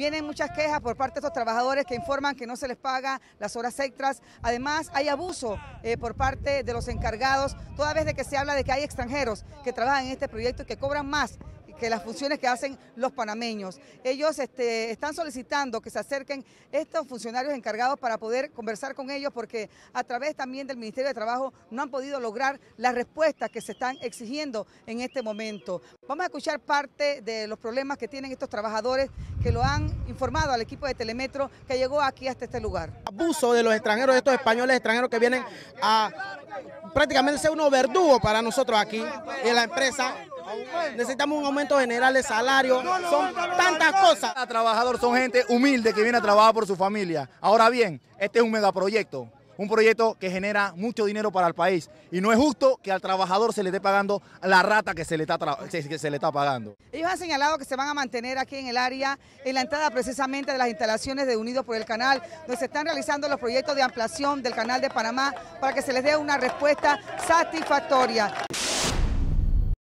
Vienen muchas quejas por parte de estos trabajadores que informan que no se les paga las horas extras. Además, hay abuso eh, por parte de los encargados, toda vez de que se habla de que hay extranjeros que trabajan en este proyecto y que cobran más que las funciones que hacen los panameños. Ellos este, están solicitando que se acerquen estos funcionarios encargados para poder conversar con ellos porque a través también del Ministerio de Trabajo no han podido lograr las respuestas que se están exigiendo en este momento. Vamos a escuchar parte de los problemas que tienen estos trabajadores que lo han informado al equipo de Telemetro que llegó aquí hasta este lugar. Abuso de los extranjeros, de estos españoles extranjeros que vienen a prácticamente ser uno verdugo para nosotros aquí en la empresa necesitamos un aumento general de salario, son tantas cosas. Los trabajadores son gente humilde que viene a trabajar por su familia. Ahora bien, este es un megaproyecto, un proyecto que genera mucho dinero para el país. Y no es justo que al trabajador se le esté pagando la rata que se le está, que se le está pagando. Ellos han señalado que se van a mantener aquí en el área, en la entrada precisamente de las instalaciones de Unidos por el Canal, donde se están realizando los proyectos de ampliación del Canal de Panamá para que se les dé una respuesta satisfactoria.